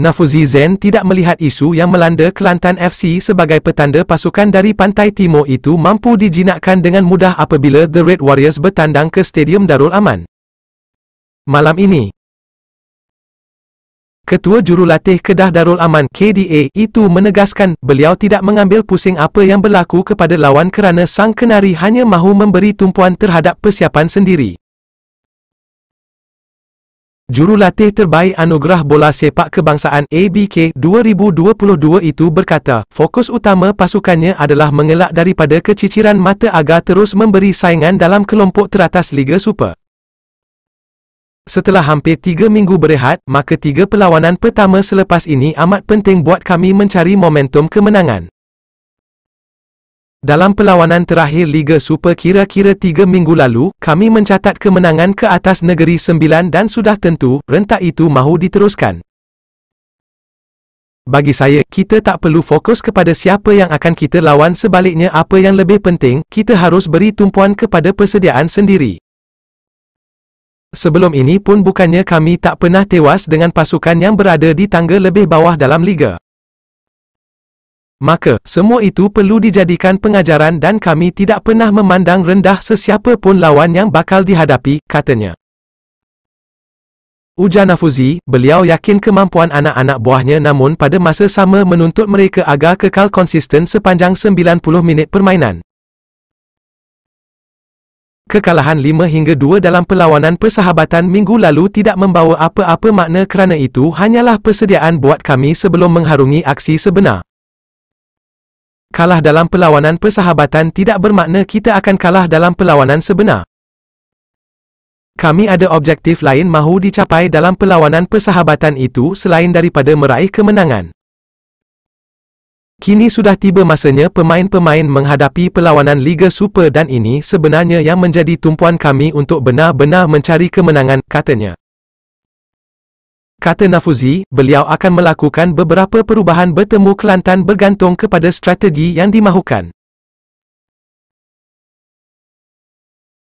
Nafuzi Zen tidak melihat isu yang melanda Kelantan FC sebagai petanda pasukan dari Pantai Timur itu mampu dijinakkan dengan mudah apabila The Red Warriors bertandang ke Stadium Darul Aman. Malam ini, Ketua Jurulatih Kedah Darul Aman KDA itu menegaskan beliau tidak mengambil pusing apa yang berlaku kepada lawan kerana sang kenari hanya mahu memberi tumpuan terhadap persiapan sendiri. Jurulatih terbaik anugerah bola sepak kebangsaan ABK 2022 itu berkata, fokus utama pasukannya adalah mengelak daripada keciciran mata agar terus memberi saingan dalam kelompok teratas Liga Super. Setelah hampir tiga minggu berehat, maka tiga perlawanan pertama selepas ini amat penting buat kami mencari momentum kemenangan. Dalam perlawanan terakhir Liga Super kira-kira 3 minggu lalu, kami mencatat kemenangan ke atas Negeri Sembilan dan sudah tentu, rentak itu mahu diteruskan. Bagi saya, kita tak perlu fokus kepada siapa yang akan kita lawan sebaliknya apa yang lebih penting, kita harus beri tumpuan kepada persediaan sendiri. Sebelum ini pun bukannya kami tak pernah tewas dengan pasukan yang berada di tangga lebih bawah dalam liga. Maka, semua itu perlu dijadikan pengajaran dan kami tidak pernah memandang rendah sesiapa pun lawan yang bakal dihadapi, katanya. Ujar Nafuzi, beliau yakin kemampuan anak-anak buahnya namun pada masa sama menuntut mereka agar kekal konsisten sepanjang 90 minit permainan. Kekalahan 5 hingga 2 dalam perlawanan persahabatan minggu lalu tidak membawa apa-apa makna kerana itu hanyalah persediaan buat kami sebelum mengharungi aksi sebenar. Kalah dalam perlawanan persahabatan tidak bermakna kita akan kalah dalam perlawanan sebenar. Kami ada objektif lain mahu dicapai dalam perlawanan persahabatan itu selain daripada meraih kemenangan. Kini sudah tiba masanya pemain-pemain menghadapi perlawanan Liga Super dan ini sebenarnya yang menjadi tumpuan kami untuk benar-benar mencari kemenangan, katanya. Kata Nafuzi, beliau akan melakukan beberapa perubahan bertemu Kelantan bergantung kepada strategi yang dimahukan.